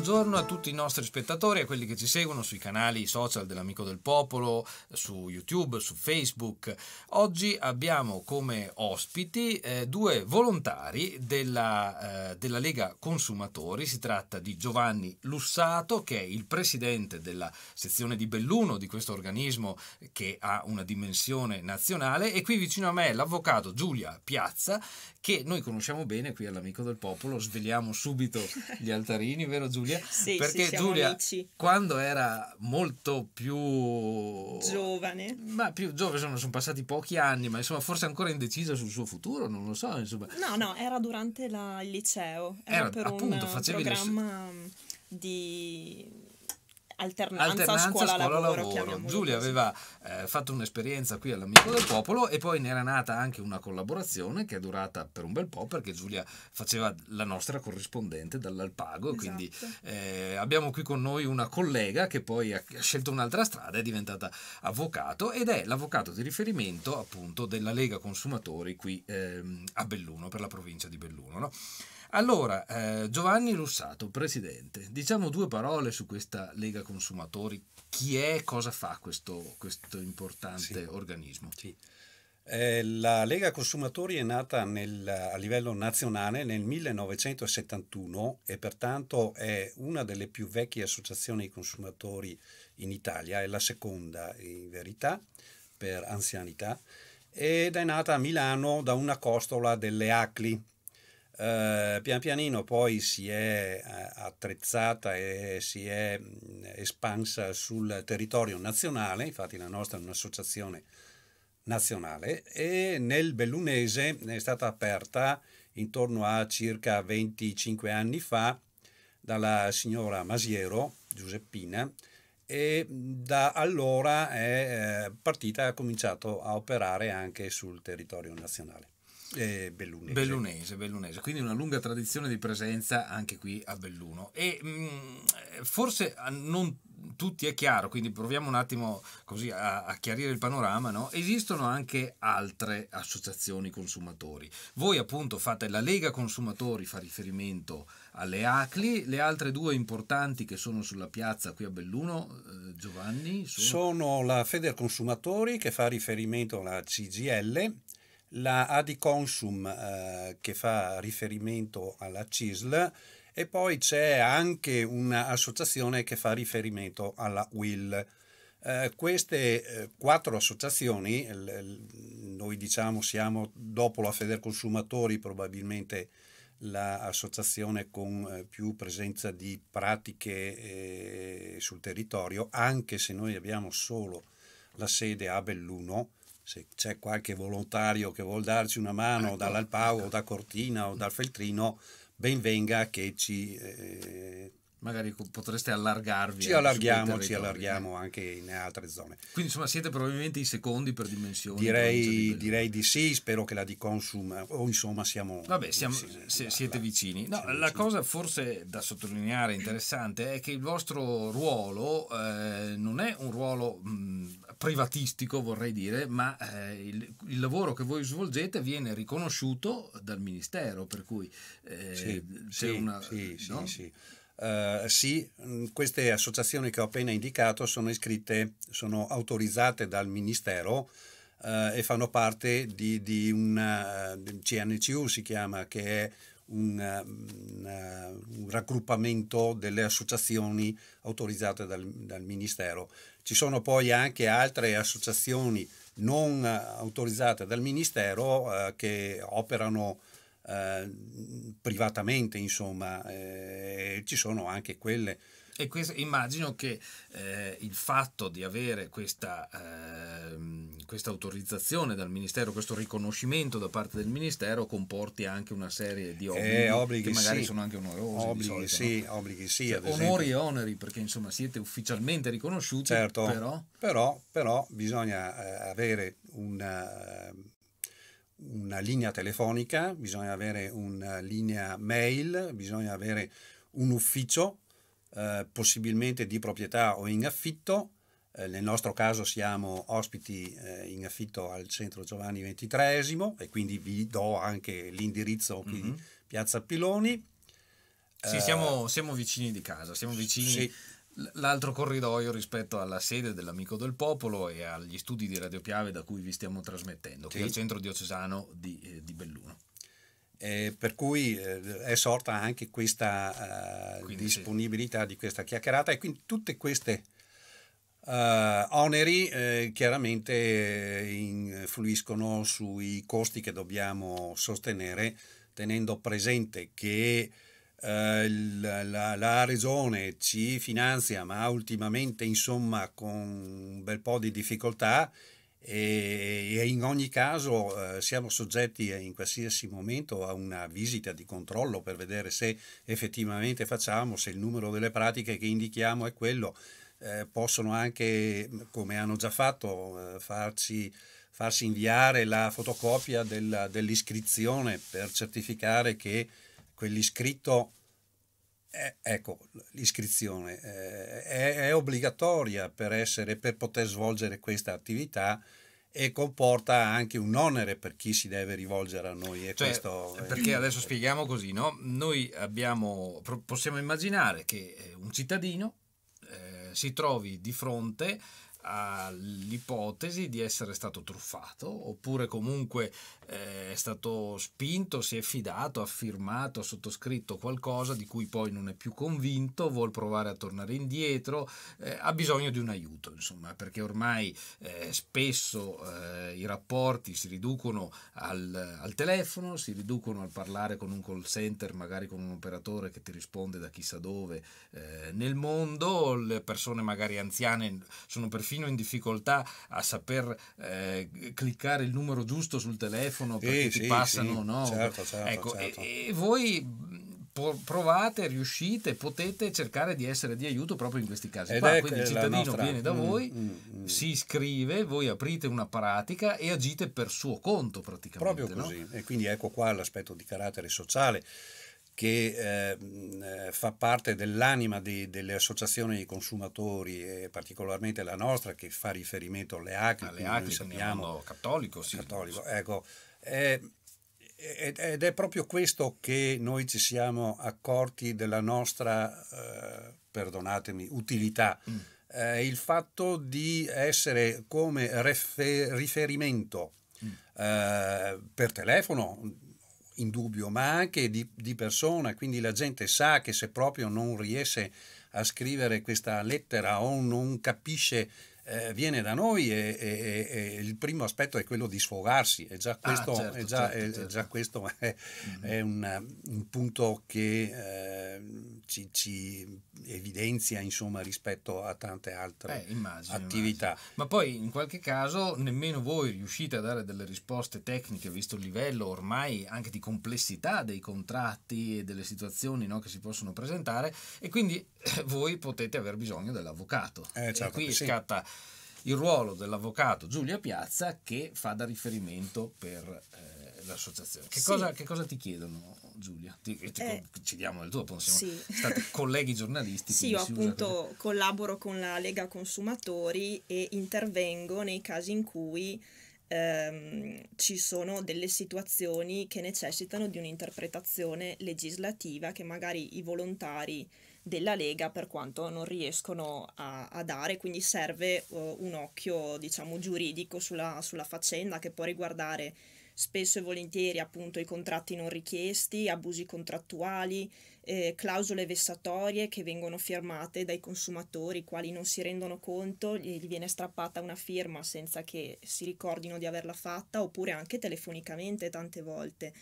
buongiorno a tutti i nostri spettatori, a quelli che ci seguono sui canali social dell'Amico del Popolo, su YouTube, su Facebook. Oggi abbiamo come ospiti eh, due volontari della, eh, della, Lega Consumatori. Si tratta di Giovanni Lussato, che è il presidente della sezione di Belluno di questo organismo che ha una dimensione nazionale, e qui vicino a me l'avvocato Giulia Piazza, che noi conosciamo bene qui all'Amico del Popolo. Svegliamo subito gli altarini, vero Giulia? Giulia, sì, perché sì, Giulia amici. quando era molto più giovane, ma più giovane, insomma, sono passati pochi anni, ma insomma forse ancora indecisa sul suo futuro, non lo so. Insomma. No, no, era durante la, il liceo, era, era per appunto, un programma... Di, alternanza, alternanza scuola-lavoro. Scuola, Giulia così. aveva eh, fatto un'esperienza qui all'Amico del Popolo e poi ne era nata anche una collaborazione che è durata per un bel po' perché Giulia faceva la nostra corrispondente dall'Alpago, esatto. quindi eh, abbiamo qui con noi una collega che poi ha scelto un'altra strada, è diventata avvocato ed è l'avvocato di riferimento appunto della Lega Consumatori qui ehm, a Belluno, per la provincia di Belluno. No? Allora, eh, Giovanni Russato, presidente, diciamo due parole su questa Lega Consumatori. Chi è e cosa fa questo, questo importante sì. organismo? Sì. Eh, la Lega Consumatori è nata nel, a livello nazionale nel 1971 e pertanto è una delle più vecchie associazioni di consumatori in Italia, è la seconda in verità per anzianità ed è nata a Milano da una costola delle ACLI, eh, pian pianino poi si è eh, attrezzata e si è mm, espansa sul territorio nazionale, infatti la nostra è un'associazione nazionale e nel Bellunese è stata aperta intorno a circa 25 anni fa dalla signora Masiero Giuseppina e da allora è eh, partita, ha cominciato a operare anche sul territorio nazionale. Eh, bellunese. bellunese. Bellunese, quindi una lunga tradizione di presenza anche qui a Belluno. E mh, mm, forse ah, non tutti è chiaro, quindi proviamo un attimo così a, a chiarire il panorama, no? esistono anche altre associazioni consumatori. Voi appunto fate la Lega Consumatori, fa riferimento alle ACLI, le altre due importanti che sono sulla piazza qui a Belluno, eh, Giovanni? Sono... sono la Feder Consumatori che fa riferimento alla CGL la Adiconsum eh, che fa riferimento alla CISL e poi c'è anche un'associazione che fa riferimento alla WIL. Eh, queste eh, quattro associazioni, l- l- noi diciamo siamo dopo la Consumatori probabilmente l'associazione con eh, più presenza di pratiche eh, sul territorio, anche se noi abbiamo solo la sede a Belluno, se c'è qualche volontario che vuol darci una mano ecco. dall'Alpau o da Cortina o dal Feltrino, ben venga che ci eh, magari potreste allargarvi. Ci allarghiamo, ci allarghiamo eh. anche in altre zone. Quindi insomma siete probabilmente i secondi per dimensioni. Direi di, direi di sì, spero che la di Consum, o insomma siamo... Vabbè, siamo, si, se, siete la, vicini. No, la vicini. cosa forse da sottolineare interessante è che il vostro ruolo eh, non è un ruolo mh, privatistico, vorrei dire, ma eh, il, il, lavoro che voi svolgete viene riconosciuto dal Ministero, per cui eh, sì, c'è sì, una... Sì, no? sì, sì. Uh, sì, mm, queste associazioni che ho appena indicato sono iscritte, sono autorizzate dal Ministero uh, e fanno parte di, di un eh, CNCU, si chiama, che è un, un, mm, un raggruppamento delle associazioni autorizzate dal, dal, Ministero. Ci sono poi anche altre associazioni non autorizzate dal Ministero uh, che operano eh, privatamente, insomma, eh, ci sono anche quelle. E questo, immagino che eh, il fatto di avere questa, ehm, questa, autorizzazione dal Ministero, questo riconoscimento da parte del Ministero comporti anche una serie di obblighi, eh, obblighi che magari sì. sono anche onerosi. Obblighi solito, sì, no? obblighi sì. Cioè, onori e oneri perché insomma siete ufficialmente riconosciuti, certo, però... Però, però bisogna eh, avere una una linea telefonica, bisogna avere una eh, linea mail, bisogna avere un ufficio, eh, possibilmente di proprietà o in affitto. Eh, nel nostro caso siamo ospiti eh, in affitto al centro Giovanni XXIII e quindi vi do anche l'indirizzo di mm -hmm. Piazza Piloni. Sì, siamo, eh, siamo, vicini di casa, siamo vicini sì L'altro corridoio rispetto alla sede dell'Amico del Popolo e agli studi di Radio Piave da cui vi stiamo trasmettendo, sì. che è il centro diocesano di, eh, di Belluno. Eh, per cui eh, è sorta anche questa eh, quindi, disponibilità sì. di questa chiacchierata e quindi tutte queste Uh, oneri eh, chiaramente eh, influiscono sui costi che dobbiamo sostenere tenendo presente che eh, la, la, regione ci finanzia, ma ultimamente insomma con un bel po' di difficoltà e, e in ogni caso eh, siamo soggetti in qualsiasi momento a una visita di controllo per vedere se effettivamente facciamo, se il numero delle pratiche che indichiamo è quello. Eh, possono anche, come hanno già fatto, eh, farci farsi inviare la fotocopia della, dell'iscrizione per certificare che quell'iscritto, eh, ecco, l'iscrizione eh, è, è, obbligatoria per, essere, per poter svolgere questa attività e comporta anche un onere per chi si deve rivolgere a noi. E cioè, questo è... Perché adesso spieghiamo così, no? noi abbiamo, possiamo immaginare che eh, un cittadino eh, si trovi di fronte all'ipotesi di essere stato truffato oppure comunque eh, è stato spinto, si è fidato, ha firmato, ha sottoscritto qualcosa di cui poi non è più convinto, vuol provare a tornare indietro, eh, ha bisogno di un aiuto, insomma, perché ormai eh, spesso eh, i rapporti si riducono al, al, telefono, si riducono al parlare con un call center, magari con un operatore che ti risponde da chissà dove eh, nel mondo, le persone magari anziane sono perfino in difficoltà a saper eh, cliccare il numero giusto sul telefono, telefono perché sì, ti sì, passano, sì, no? Certo, certo, ecco, certo. E, e voi provate, riuscite, potete cercare di essere di aiuto proprio in questi casi. Qua, quindi il cittadino nostra... viene da mm, voi, mm, mm, mm. si iscrive, voi aprite una pratica e agite per suo conto praticamente. Proprio così. E quindi ecco qua l'aspetto di carattere sociale che ehm, eh, fa parte dell'anima di, delle associazioni di consumatori, e particolarmente la nostra che fa riferimento alle ACLI, alle ACLI sappiamo, cattolico, sì. cattolico. Ecco, eh, eh, ed è proprio questo che noi ci siamo accorti della nostra, eh, perdonatemi, utilità. Mm. Eh, il fatto di essere come refer- riferimento mm. eh, per telefono, in dubbio, ma anche di, di, persona, quindi la gente sa che se proprio non riesce a scrivere questa lettera o non capisce eh, viene da noi e, e, e, il primo aspetto è quello di sfogarsi e già ah, questo, ah, certo, è, già, certo, certo. già questo è, mm-hmm. è un, un, punto che eh, ci, ci, evidenzia insomma, rispetto a tante altre eh, immagino, attività. Immagino. Ma poi in qualche caso nemmeno voi riuscite a dare delle risposte tecniche visto il livello ormai anche di complessità dei contratti e delle situazioni no, che si possono presentare e quindi eh, voi potete aver bisogno dell'avvocato. Eh, certo, e qui sì. scatta il ruolo dell'avvocato Giulia Piazza che fa da riferimento per eh, l'associazione. Che, sì. cosa, che, cosa, ti chiedono Giulia? Ti, ti eh, ci diamo del tuo, appunto, siamo sì. stati colleghi giornalisti. Sì, io appunto usa... collaboro con la Lega Consumatori e intervengo nei casi in cui ehm, ci sono delle situazioni che necessitano di un'interpretazione legislativa che magari i volontari della Lega per quanto non riescono a, a dare, quindi serve uh, un occhio diciamo giuridico sulla, sulla faccenda che può riguardare spesso e volentieri appunto i contratti non richiesti, abusi contrattuali, eh, clausole vessatorie che vengono firmate dai consumatori i quali non si rendono conto, gli viene strappata una firma senza che si ricordino di averla fatta oppure anche telefonicamente tante volte.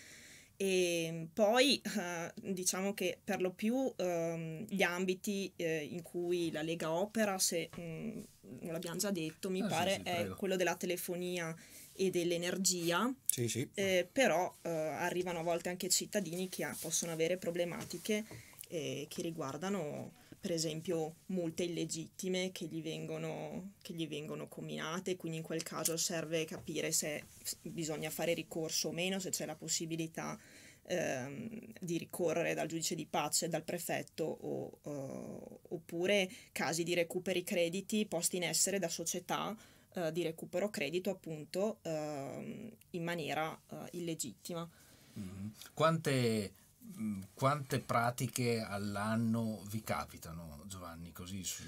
E ehm, poi eh, diciamo che per lo più eh, gli ambiti eh, in cui la Lega opera, se mh, mm, non l'abbiamo già detto, mi ah, pare sì, sì, è prego. quello della telefonia e dell'energia, sì, sì. Eh, però eh, arrivano a volte anche cittadini che ha, ah, possono avere problematiche eh, che riguardano per esempio multe illegittime che gli, vengono, che gli vengono combinate, quindi in quel caso serve capire se bisogna fare ricorso o meno, se c'è la possibilità ehm, di ricorrere dal giudice di pace, dal prefetto, o, eh, oppure casi di recuperi crediti posti in essere da società eh, di recupero credito appunto ehm, in maniera eh, illegittima. Mm-hmm. Quante Mm, quante pratiche all'anno vi capitano, Giovanni, così su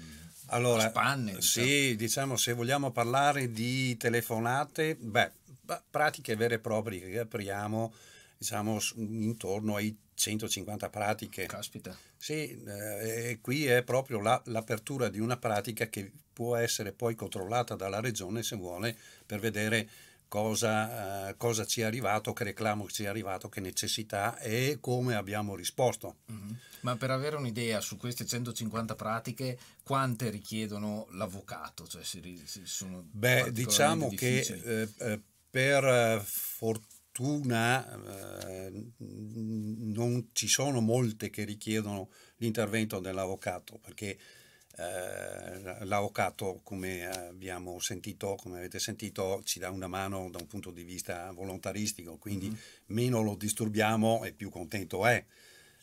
allora, spanne? Diciamo. Sì, diciamo, se vogliamo parlare di telefonate, beh, pratiche vere e proprie che apriamo, diciamo, intorno ai 150 pratiche. Caspita. Sì, eh, e qui è proprio la, l'apertura di una pratica che può essere poi controllata dalla regione se vuole per vedere cosa, eh, cosa ci è arrivato, che reclamo ci è arrivato, che necessità e come abbiamo risposto. Mm-hmm. Ma per avere un'idea su queste 150 pratiche, quante richiedono l'avvocato? Cioè, si, si sono Beh, diciamo che eh, eh, per eh, fortuna eh, non ci sono molte che richiedono l'intervento dell'avvocato, perché eh, come abbiamo sentito, come avete sentito, ci dà una mano da un punto di vista volontaristico, quindi mm-hmm. meno lo disturbiamo e più contento è.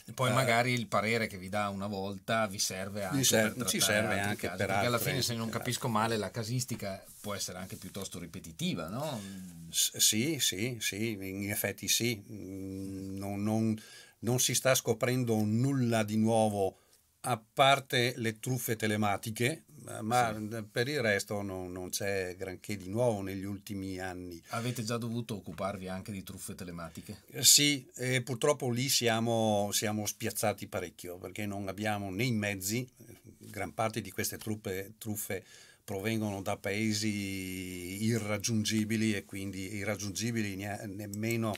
E poi eh, magari il parere che vi dà una volta vi serve anche serve, per ci serve anche casi, per perché altre, alla fine se non capisco male la casistica può essere anche piuttosto ripetitiva, no? S- sì, sì, sì, in effetti sì. Mm, non, non, non si sta scoprendo nulla di nuovo a parte le truffe telematiche, eh, ma sì. per il resto non, non, c'è granché di nuovo negli ultimi anni. Avete già dovuto occuparvi anche di truffe telematiche? Eh, sì, e purtroppo lì siamo, siamo spiazzati parecchio perché non abbiamo né i mezzi, eh, gran parte di queste truppe, truffe provengono da paesi irraggiungibili e quindi irraggiungibili ne- nemmeno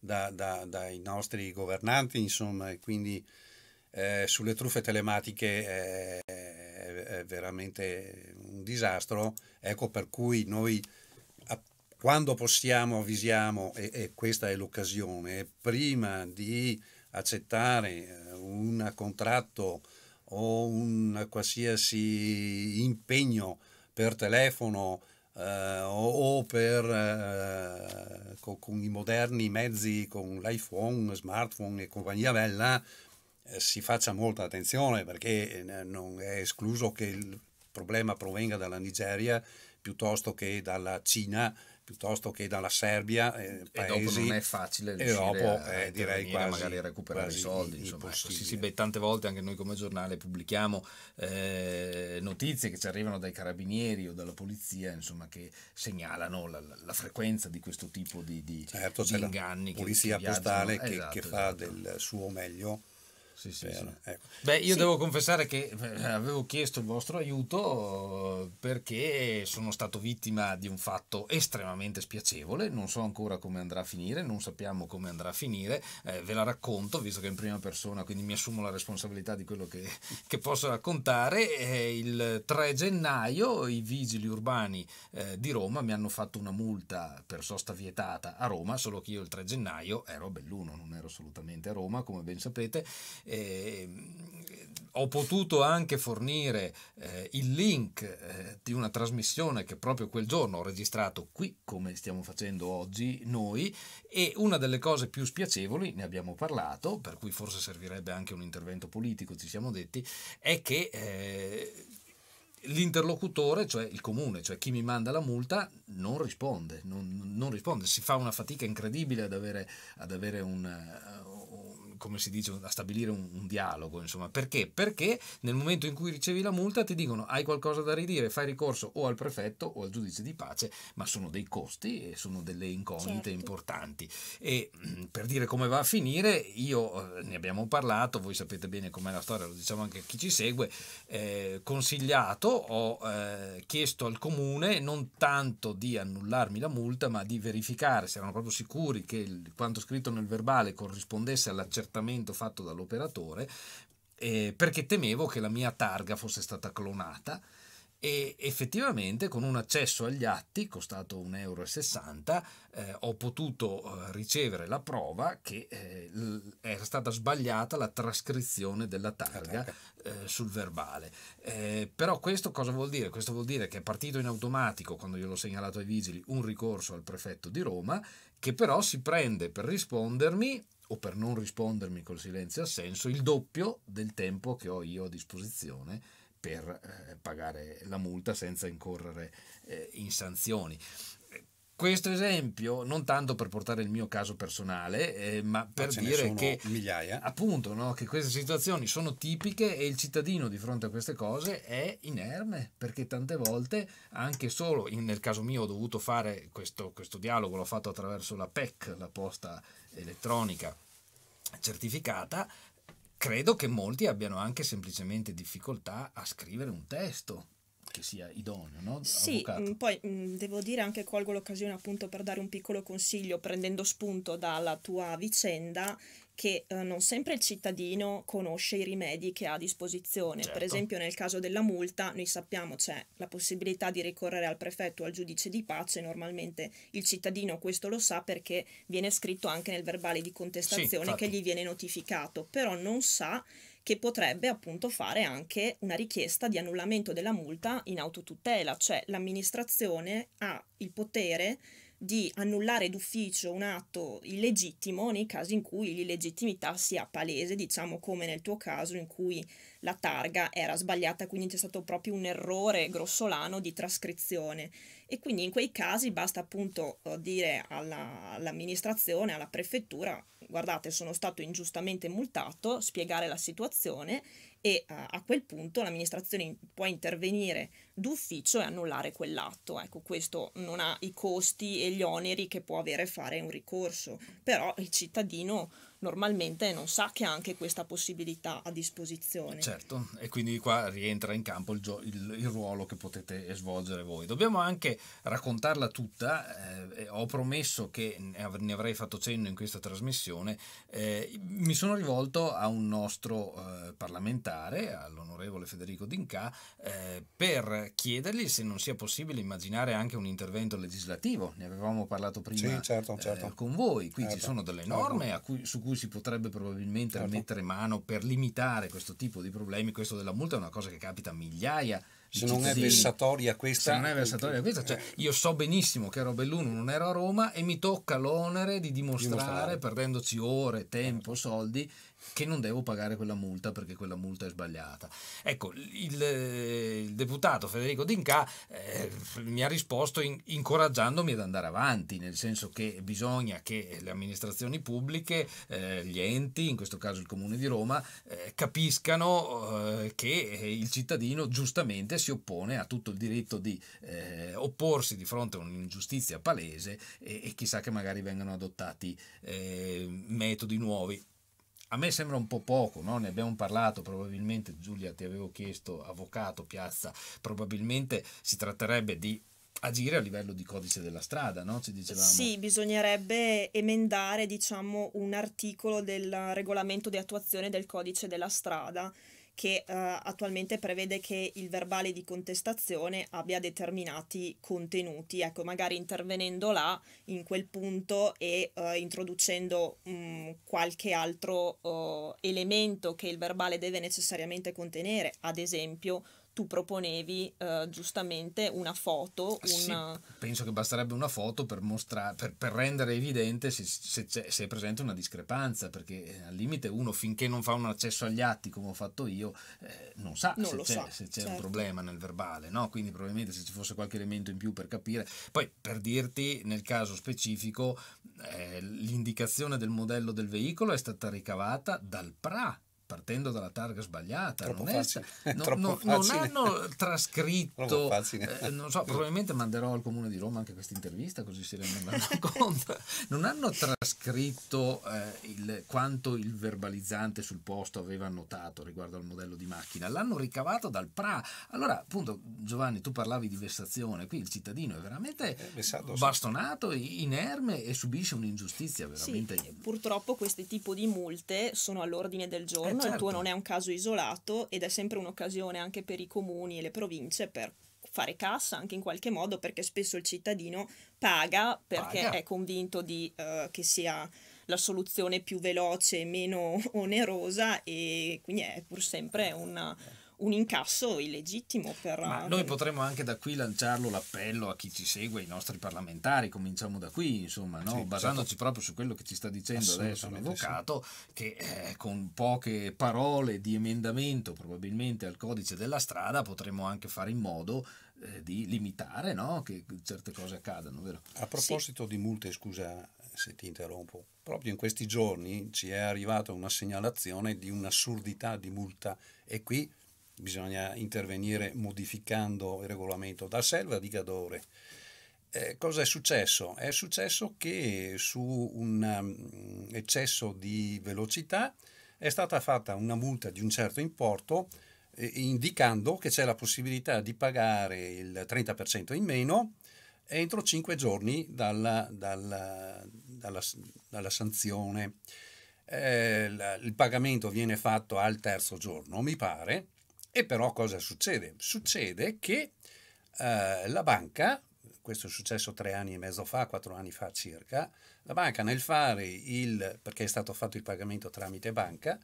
da, da, dai nostri governanti, insomma, e quindi eh, sulle truffe telematiche eh, è, veramente un disastro, ecco per cui noi quando possiamo avvisiamo, e, e questa è l'occasione, prima di accettare eh, un contratto o un qualsiasi impegno per telefono eh, o, o, per, eh, con, con, i moderni mezzi, con l'iPhone, smartphone e compagnia bella, eh, si faccia molta attenzione perché eh, non è escluso che il problema provenga dalla Nigeria piuttosto che dalla Cina piuttosto che dalla Serbia eh, e dopo non è facile e dopo eh, direi quasi, magari a recuperare i soldi insomma, ecco, sì, sì, beh, tante volte anche noi come giornale pubblichiamo eh, notizie che ci arrivano dai carabinieri o dalla polizia insomma che segnalano la, la, la frequenza di questo tipo di, di, certo, di inganni la polizia che postale che, esatto, che fa esatto. del suo meglio sì, sì, sì. Ecco. Beh, io devo confessare che eh, avevo chiesto il vostro aiuto eh, perché sono stato vittima di un fatto estremamente spiacevole, non so ancora come andrà a finire, non sappiamo come andrà a finire, eh, ve la racconto visto che è in prima persona, quindi mi assumo la responsabilità di quello che, che posso raccontare. Eh, il 3 gennaio i vigili urbani eh, di Roma mi hanno fatto una multa per sosta vietata a Roma, solo che io il 3 gennaio ero a Belluno, non ero assolutamente a Roma, come ben sapete eh, ho potuto anche fornire eh, il link eh, di una trasmissione che proprio quel giorno ho registrato qui, come stiamo facendo oggi noi, e una delle cose più spiacevoli, ne abbiamo parlato, per cui forse servirebbe anche un intervento politico, ci siamo detti, è che... Eh, l'interlocutore, cioè il comune, cioè chi mi manda la multa, non risponde, non, non risponde. si fa una fatica incredibile ad avere, ad avere un, eh, come si dice, a stabilire un, un, dialogo, insomma, perché? Perché nel momento in cui ricevi la multa ti dicono hai qualcosa da ridire, fai ricorso o al prefetto o al giudice di pace, ma sono dei costi e sono delle incognite certo. importanti. E mm, per dire come va a finire, io eh, ne abbiamo parlato, voi sapete bene com'è la storia, lo diciamo anche a chi ci segue, eh, consigliato, ho eh, chiesto al comune non tanto di annullarmi la multa, ma di verificare se erano proprio sicuri che il, quanto scritto nel verbale corrispondesse all'accertamento accertamento fatto dall'operatore eh, perché temevo che la mia targa fosse stata clonata e effettivamente con un accesso agli atti costato 1,60 euro eh, ho potuto eh, ricevere la prova che eh, era stata sbagliata la trascrizione della targa eh, sul verbale eh, però questo cosa vuol dire? questo vuol dire che è partito in automatico quando io l'ho segnalato ai vigili un ricorso al prefetto di Roma che però si prende per rispondermi o per non rispondermi col silenzio assenso il doppio del tempo che ho io a disposizione per eh, pagare la multa senza incorrere eh, in sanzioni. Questo esempio non tanto per portare il mio caso personale, eh, ma per ma dire che, appunto, no, che queste situazioni sono tipiche e il cittadino di fronte a queste cose è inerme, perché tante volte, anche solo in, nel caso mio ho dovuto fare questo, questo dialogo, l'ho fatto attraverso la PEC, la posta elettronica certificata, credo che molti abbiano anche semplicemente difficoltà a scrivere un testo che sia idoneo, no? Sì, Avvocato. Mm, poi mm, devo dire anche colgo l'occasione appunto per dare un piccolo consiglio prendendo spunto dalla tua vicenda che eh, non sempre il cittadino conosce i rimedi che ha a disposizione. Certo. Per esempio nel caso della multa noi sappiamo c'è la possibilità di ricorrere al prefetto o al giudice di pace, normalmente il cittadino questo lo sa perché viene scritto anche nel verbale di contestazione sì, che gli viene notificato, però non sa che potrebbe appunto fare anche una richiesta di annullamento della multa in autotutela, cioè l'amministrazione ha il potere di annullare d'ufficio un atto illegittimo nei casi in cui l'illegittimità sia palese, diciamo come nel tuo caso in cui la targa era sbagliata, quindi c'è stato proprio un errore grossolano di trascrizione e quindi in quei casi basta appunto eh, dire alla, all'amministrazione, alla prefettura, guardate sono stato ingiustamente multato, spiegare la situazione e eh, a quel punto l'amministrazione può intervenire d'ufficio e annullare quell'atto. Ecco, questo non ha i costi e gli oneri che può avere fare un ricorso, però il cittadino normalmente non sa che ha anche questa possibilità a disposizione. Certo, e quindi qua rientra in campo il, gio- il, il ruolo che potete svolgere voi. Dobbiamo anche raccontarla tutta, eh, ho promesso che ne, av- ne, avrei fatto cenno in questa trasmissione, eh, mi sono rivolto a un nostro eh, parlamentare, all'onorevole Federico D'Inca, eh, per chiedergli se non sia possibile immaginare anche un intervento legislativo, ne avevamo parlato prima sì, certo, eh, certo. con voi, qui certo. ci sono delle certo. norme a cui, su cui cui si potrebbe probabilmente certo. mettere mano per limitare questo tipo di problemi, questo della multa è una cosa che capita a migliaia se non è vessatoria questa. Se non è vessatoria questa, cioè eh. io so benissimo che ero Belluno, non ero a Roma e mi tocca l'onere di dimostrare, dimostrare. perdendoci ore, tempo, soldi, che non devo pagare quella multa perché quella multa è sbagliata. Ecco, il, il deputato Federico D'Inca eh, mi ha risposto in, incoraggiandomi ad andare avanti, nel senso che bisogna che le amministrazioni pubbliche, eh, gli enti, in questo caso il Comune di Roma, eh, capiscano eh, che il cittadino giustamente si oppone, a tutto il diritto di eh, opporsi di fronte a un'ingiustizia palese e, e chissà che magari vengano adottati eh, metodi nuovi a me sembra un po' poco, no? ne abbiamo parlato probabilmente, Giulia ti avevo chiesto, avvocato Piazza, probabilmente si tratterebbe di agire a livello di codice della strada, no? Ci dicevamo. Sì, bisognerebbe emendare, diciamo, un articolo del regolamento di attuazione del codice della strada che eh, attualmente prevede che il verbale di contestazione abbia determinati contenuti. Ecco, magari intervenendo là in quel punto e eh, introducendo mh, mm, qualche altro eh, elemento che il verbale deve necessariamente contenere, ad esempio tu proponevi eh, giustamente una foto. Eh una... Sì, penso che basterebbe una foto per, mostrare, per, per rendere evidente se, se, se, è presente una discrepanza, perché eh, al limite uno finché non fa un accesso agli atti come ho fatto io, eh, non sa non se, c'è, sa, se c'è certo. un problema nel verbale, no? quindi probabilmente se ci fosse qualche elemento in più per capire. Poi per dirti, nel caso specifico, eh, l'indicazione del modello del veicolo è stata ricavata dal PRA partendo dalla targa sbagliata, troppo non, facile, è, non, non, non, hanno trascritto, eh, non so, probabilmente manderò al Comune di Roma anche questa intervista così si renderanno conto, non hanno trascritto eh, il, quanto il verbalizzante sul posto aveva notato riguardo al modello di macchina, l'hanno ricavato dal PRA. Allora, appunto, Giovanni, tu parlavi di vessazione, qui il cittadino è veramente eh, bastonato, inerme e subisce un'ingiustizia veramente. Sì, purtroppo questo tipo di multe sono all'ordine del giorno no, certo. il tuo certo. non è un caso isolato ed è sempre un'occasione anche per i comuni e le province per fare cassa anche in qualche modo perché spesso il cittadino paga perché paga. è convinto di, uh, che sia la soluzione più veloce e meno onerosa e quindi è pur sempre una un incasso illegittimo per... Ma eh, noi potremmo anche da qui lanciarlo l'appello a chi ci segue, i nostri parlamentari, cominciamo da qui, insomma, no? sì, certo. basandoci certo. proprio su quello che ci sta dicendo adesso l'avvocato, sì. che eh, con poche parole di emendamento probabilmente al codice della strada potremmo anche fare in modo eh, di limitare no? che certe cose accadano, vero? A proposito sì. di multe, scusa se ti interrompo, proprio in questi giorni ci è arrivata una segnalazione di un'assurdità di multa e qui bisogna intervenire modificando il regolamento da Selva di Cadore. Eh, cosa è successo? È successo che su un mm, eccesso di velocità è stata fatta una multa di un certo importo eh, indicando che c'è la possibilità di pagare il 30% in meno entro 5 giorni dalla, dalla, dalla, dalla sanzione. Eh, il pagamento viene fatto al terzo giorno, mi pare, e però cosa succede? Succede che eh, la banca, questo è successo tre anni e mezzo fa, quattro anni fa circa, la banca nel fare il, perché è stato fatto il pagamento tramite banca,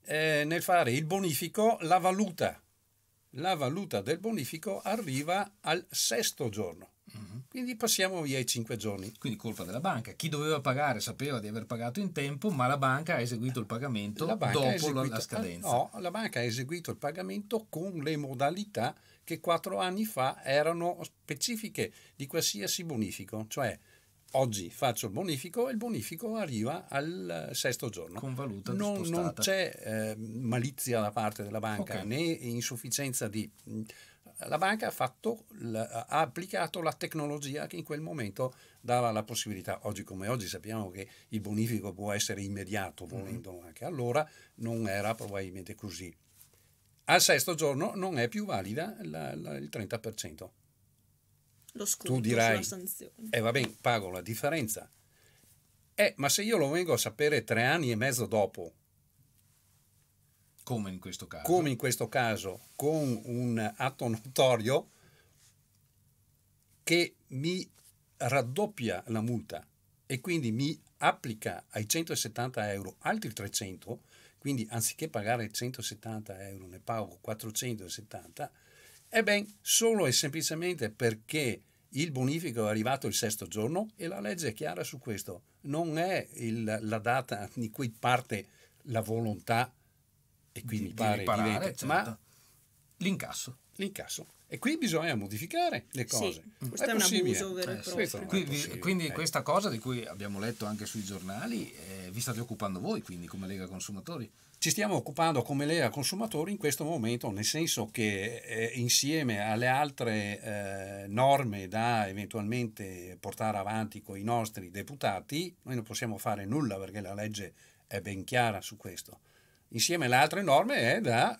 eh, nel fare il bonifico, la valuta, la valuta del bonifico arriva al sesto giorno. Mhm. Quindi passiamo via i cinque giorni. Quindi colpa della banca. Chi doveva pagare sapeva di aver pagato in tempo, ma la banca ha eseguito il pagamento dopo eseguito, la eh, scadenza. No, la banca ha eseguito il pagamento con le modalità che quattro anni fa erano specifiche di qualsiasi bonifico, cioè oggi faccio il bonifico e il bonifico arriva al sesto giorno. Con valuta non, non c'è eh, malizia da parte della banca okay. né insufficienza di la banca ha, fatto, ha, applicato la tecnologia che in quel momento dava la possibilità. Oggi come oggi sappiamo che il bonifico può essere immediato, mm-hmm. volendo mm. anche allora, non era probabilmente così. Al sesto giorno non è più valida la, la, il 30%. Lo scudo tu dirai, E eh, va bene, pago la differenza. Eh, ma se io lo vengo a sapere tre anni e mezzo dopo come in questo caso. Come in questo caso, con un atto notorio che mi raddoppia la multa e quindi mi applica ai 170 euro altri 300, quindi anziché pagare 170 euro ne pago 470, ebbene solo e semplicemente perché il bonifico è arrivato il sesto giorno e la legge è chiara su questo, non è il, la data di cui parte la volontà e quindi di, pare di riparare, diventa, certo. ma l'incasso. L'incasso. E qui bisogna modificare le cose. Sì, questo è, è un abuso vero e eh, proprio. quindi, quindi eh. questa cosa di cui abbiamo letto anche sui giornali, eh, vi state occupando voi quindi come Lega Consumatori? Ci stiamo occupando come Lega Consumatori in questo momento, nel senso che eh, insieme alle altre eh, norme da eventualmente portare avanti con i nostri deputati, noi non possiamo fare nulla perché la legge è ben chiara su questo insieme alle altre norme è da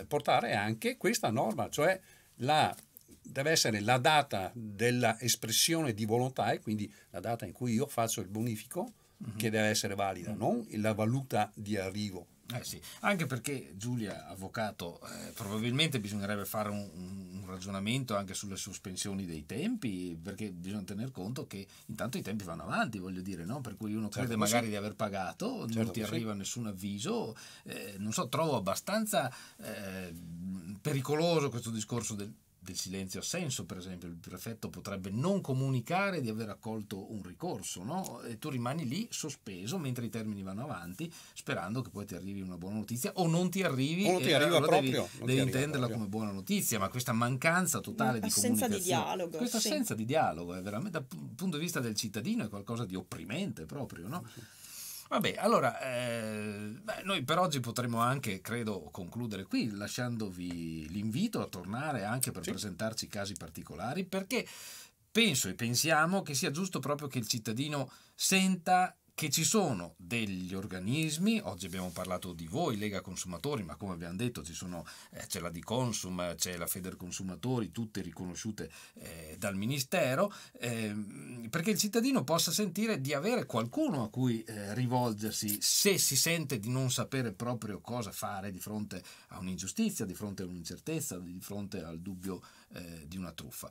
eh, portare anche questa norma, cioè la, deve essere la data dell'espressione di volontà e quindi la data in cui io faccio il bonifico uh mhm. -huh. che deve essere valida, non la valuta di arrivo. Eh sì, anche perché Giulia, avvocato, eh, probabilmente bisognerebbe fare un, un, ragionamento anche sulle sospensioni dei tempi, perché bisogna tener conto che intanto i tempi vanno avanti, voglio dire, no? per cui uno certo crede magari di aver pagato, certo non ti arriva nessun avviso, eh, non so, trovo abbastanza eh, pericoloso questo discorso del del silenzio assenso, per esempio, il prefetto potrebbe non comunicare di aver accolto un ricorso, no? E tu rimani lì sospeso mentre i termini vanno avanti, sperando che poi ti arrivi una buona notizia o non ti arrivi o non ti eh, arriva allora proprio, devi, devi intenderla proprio. come buona notizia, ma questa mancanza totale di comunicazione, di dialogo, questa sì. assenza di dialogo è veramente dal punto di vista del cittadino è qualcosa di opprimente proprio, no? Sì. Vabbè, allora, eh, beh, noi per oggi potremmo anche, credo, concludere qui lasciandovi l'invito a tornare anche per sì. presentarci casi particolari, perché penso e pensiamo che sia giusto proprio che il cittadino senta che ci sono degli organismi, oggi abbiamo parlato di voi, Lega Consumatori, ma come abbiamo detto ci sono, eh, c'è la di Consum, c'è la Feder Consumatori, tutte riconosciute eh, dal Ministero, eh, perché il cittadino possa sentire di avere qualcuno a cui eh, rivolgersi se si sente di non sapere proprio cosa fare di fronte a un'ingiustizia, di fronte a un'incertezza, di fronte al dubbio eh, di una truffa.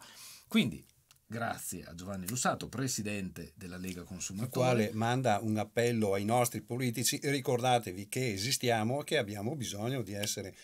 Quindi Grazie a Giovanni Lussato, presidente della Lega Consumatori. Il quale manda un appello ai nostri politici, ricordatevi che esistiamo e che abbiamo bisogno di essere,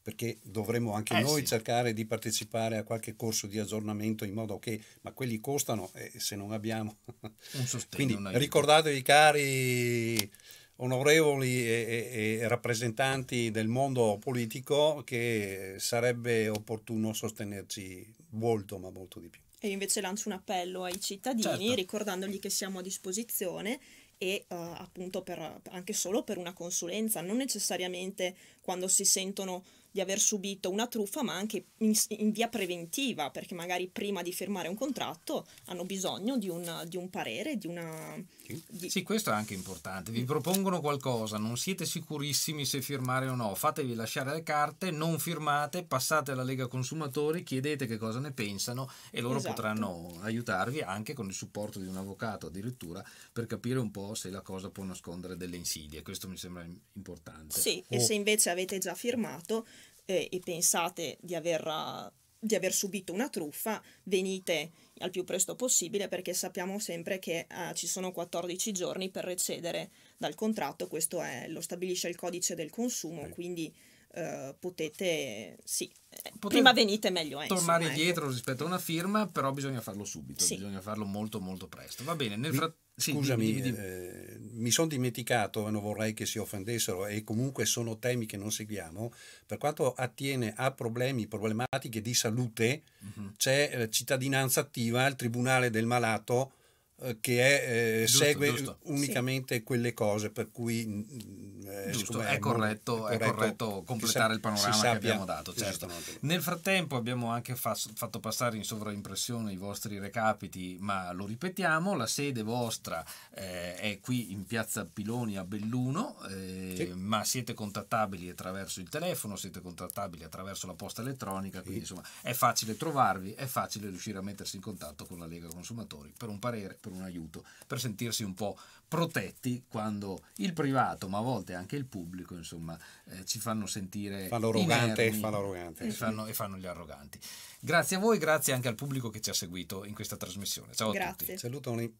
perché dovremmo anche eh noi sì. cercare di partecipare a qualche corso di aggiornamento in modo che, ma quelli costano e eh, se non abbiamo... Un sostegno. Quindi ricordatevi cari onorevoli e, e, e rappresentanti del mondo politico che sarebbe opportuno sostenerci molto ma molto di più. E io invece lancio un appello ai cittadini certo. ricordandogli che siamo a disposizione e uh, appunto per, anche solo per una consulenza, non necessariamente quando si sentono di aver subito una truffa, ma anche in, in via preventiva, perché magari prima di firmare un contratto hanno bisogno di un, di un parere, di una, sì. sì, questo è anche importante. Vi mm. propongono qualcosa, non siete sicurissimi se firmare o no. Fatevi lasciare le carte, non firmate, passate alla Lega Consumatori, chiedete che cosa ne pensano e loro esatto. potranno aiutarvi anche con il supporto di un avvocato addirittura per capire un po' se la cosa può nascondere delle insidie. Questo mi sembra importante. Sì, oh. e se invece avete già firmato eh, e pensate di aver ah, di aver subito una truffa, venite al più presto possibile perché sappiamo sempre che eh, ci sono 14 giorni per recedere dal contratto, questo è, lo stabilisce il codice del consumo, quindi eh, potete, sì, eh, potete prima venite meglio. Eh, tornare insomma, ecco. indietro ecco. rispetto a una firma, però bisogna farlo subito, sì. bisogna farlo molto molto presto. Va bene, nel frattempo... Sì, Scusami, dimmi, dimmi. Eh, mi sono dimenticato e non vorrei che si offendessero e comunque sono temi che non seguiamo. Per quanto attiene a problemi, problematiche di salute, uh -huh. c'è la eh, cittadinanza attiva, il Tribunale del Malato eh, che è, eh, giusto, segue giusto. unicamente sì. quelle cose per cui mm, mm, eh, giusto, è, corretto, è, corretto, è corretto completare sa, il panorama che abbiamo dato certo. nel frattempo abbiamo anche fa, fatto passare in sovraimpressione i vostri recapiti ma lo ripetiamo la sede vostra eh, è qui in piazza Piloni a Belluno eh, sì. ma siete contattabili attraverso il telefono siete contattabili attraverso la posta elettronica quindi insomma è facile trovarvi è facile riuscire a mettersi in contatto con la Lega Consumatori per un parere per un aiuto per sentirsi un po' protetti quando il privato, ma a volte anche il pubblico, insomma, eh, ci fanno sentire fa l'arrogante e fa l'arrogante e, fanno, e fanno gli arroganti. Grazie a voi, grazie anche al pubblico che ci ha seguito in questa trasmissione. Ciao grazie. a tutti. Salutoni.